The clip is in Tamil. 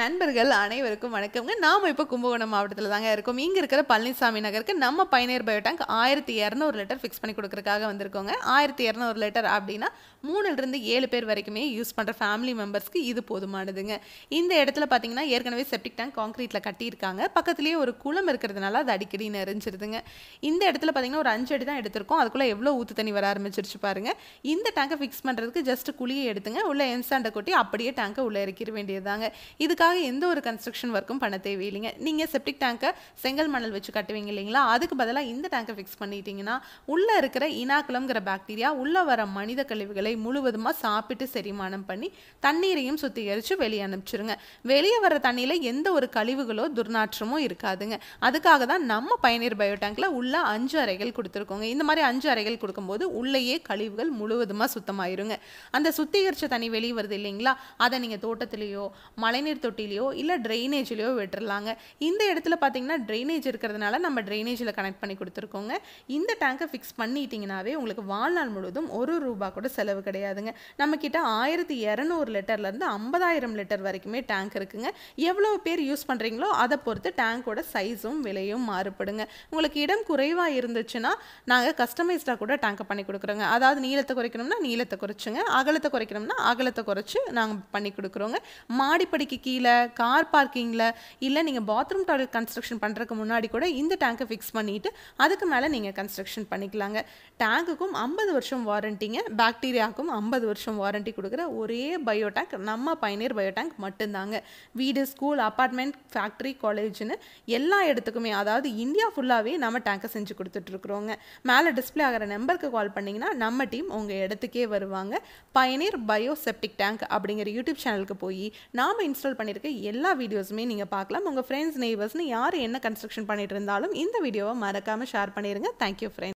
நண்பர்கள் அனைவருக்கும் வணக்கம்ங்க நாம் இப்போ கும்பகோணம் மாவட்டத்தில் தாங்க இருக்கோம் இங்கே இருக்கிற பழனிசாமி நகருக்கு நம்ம பயணியர் பயோடேங்க் ஆயிரத்தி இரநூறு லிட்டர் ஃபிக்ஸ் பண்ணி கொடுக்குறக்காக வந்திருக்கோங்க ஆயிரத்தி இரநூறு லிட்டர் அப்படின்னா மூணுலேருந்து ஏழு பேர் வரைக்குமே யூஸ் பண்ணுற ஃபேமிலி மெம்பர்ஸ்க்கு இது போதுமானதுங்க இந்த இடத்துல பார்த்தீங்கன்னா ஏற்கனவே செப்டிக் டேங்க் காங்கிரீட்டில் கட்டியிருக்காங்க பக்கத்துலேயே ஒரு குளம் இருக்கிறதுனால அது அடிக்கடி நிறைஞ்சிருதுங்க இந்த இடத்துல பார்த்தீங்கன்னா ஒரு அஞ்சு அடி தான் எடுத்திருக்கோம் அதுக்குள்ளே எவ்வளோ ஊற்று தண்ணி வர ஆரம்பிச்சிருச்சு பாருங்க இந்த டேங்கை ஃபிக்ஸ் பண்ணுறதுக்கு ஜஸ்ட் குழியை எடுத்துங்க உள்ளே என்சாண்டை கொட்டி அப்படியே டேங்கை உள்ளே இறக்கிற வேண்டியதுதாங்க இதுக்காக அதுக்காக எந்த ஒரு கன்ஸ்ட்ரக்ஷன் ஒர்க்கும் பண்ண தேவையில்லைங்க நீங்கள் செப்டிக் டேங்கை செங்கல் மணல் வச்சு கட்டுவீங்க இல்லைங்களா அதுக்கு பதிலாக இந்த டேங்கை ஃபிக்ஸ் பண்ணிட்டீங்கன்னா உள்ளே இருக்கிற இனாக்குளம்ங்கிற பாக்டீரியா உள்ளே வர மனித கழிவுகளை முழுவதுமாக சாப்பிட்டு செரிமானம் பண்ணி தண்ணீரையும் சுத்திகரித்து வெளியே அனுப்பிச்சிருங்க வெளியே வர தண்ணியில் எந்த ஒரு கழிவுகளோ துர்நாற்றமோ இருக்காதுங்க அதுக்காக தான் நம்ம பயனீர் பயோடேங்கில் உள்ள அஞ்சு அறைகள் கொடுத்துருக்கோங்க இந்த மாதிரி அஞ்சு அறைகள் கொடுக்கும்போது உள்ளேயே கழிவுகள் முழுவதுமாக சுத்தமாயிருங்க அந்த சுத்திகரித்த தண்ணி வெளியே வருது இல்லைங்களா அதை நீங்கள் தோட்டத்திலேயோ மழைநீர் தொட்டிலையோ இல்லை ட்ரைனேஜ்லேயோ விட்டுருலாங்க இந்த இடத்துல பார்த்தீங்கன்னா ட்ரைனேஜ் இருக்கிறதுனால நம்ம ட்ரைனேஜில் கனெக்ட் பண்ணி கொடுத்துருக்கோங்க இந்த டேங்கை ஃபிக்ஸ் பண்ணிட்டீங்கனாவே உங்களுக்கு வாழ்நாள் முழுவதும் ஒரு ரூபா கூட செலவு கிடையாதுங்க நம்மக்கிட்ட ஆயிரத்தி இரநூறு லிட்டர்லேருந்து ஐம்பதாயிரம் லிட்டர் வரைக்குமே டேங்க் இருக்குங்க எவ்வளோ பேர் யூஸ் பண்ணுறீங்களோ அதை பொறுத்து டேங்கோட சைஸும் விலையும் மாறுபடுங்க உங்களுக்கு இடம் குறைவாக இருந்துச்சுன்னா நாங்கள் கஸ்டமைஸ்டாக கூட டேங்கை பண்ணி கொடுக்குறோங்க அதாவது நீளத்தை குறைக்கணும்னா நீளத்தை குறைச்சுங்க அகலத்தை குறைக்கணும்னா அகலத்தை குறைச்சி நாங்கள் பண்ணி கொடுக்குறோங்க மாடிப்படிக்கு கீழே கீழே கார் பார்க்கிங்கில் இல்லை நீங்கள் பாத்ரூம் டாய்லெட் கன்ஸ்ட்ரக்ஷன் பண்ணுறதுக்கு முன்னாடி கூட இந்த டேங்க்கை ஃபிக்ஸ் பண்ணிவிட்டு அதுக்கு மேலே நீங்கள் கன்ஸ்ட்ரக்ஷன் பண்ணிக்கலாங்க டேங்குக்கும் ஐம்பது வருஷம் வாரண்டிங்க பாக்டீரியாவுக்கும் ஐம்பது வருஷம் வாரண்டி கொடுக்குற ஒரே பயோ டேங்க் நம்ம பயனீர் பயோ டேங்க் மட்டும்தாங்க வீடு ஸ்கூல் அப்பார்ட்மெண்ட் ஃபேக்ட்ரி காலேஜ்னு எல்லா இடத்துக்குமே அதாவது இந்தியா ஃபுல்லாகவே நம்ம டேங்கை செஞ்சு கொடுத்துட்ருக்குறோங்க மேலே டிஸ்பிளே ஆகிற நம்பருக்கு கால் பண்ணிங்கன்னா நம்ம டீம் உங்கள் இடத்துக்கே வருவாங்க பயனீர் பயோ செப்டிக் டேங்க் அப்படிங்கிற யூடியூப் சேனலுக்கு போய் நாம் இன்ஸ்டால் பண்ணி பண்ணியிருக்க எல்லா வீடியோஸுமே நீங்கள் பார்க்கலாம் உங்கள் ஃப்ரெண்ட்ஸ் நெய்பர்ஸ்னு யார் என்ன கன்ஸ்ட்ரக்ஷன் பண்ணிட்டு இருந்தாலும் இந்த வீடியோவை மறக்காமல் ஷேர் பண்ணிடுங்க தேங்க்யூ ஃப்ரெண்ட்ஸ்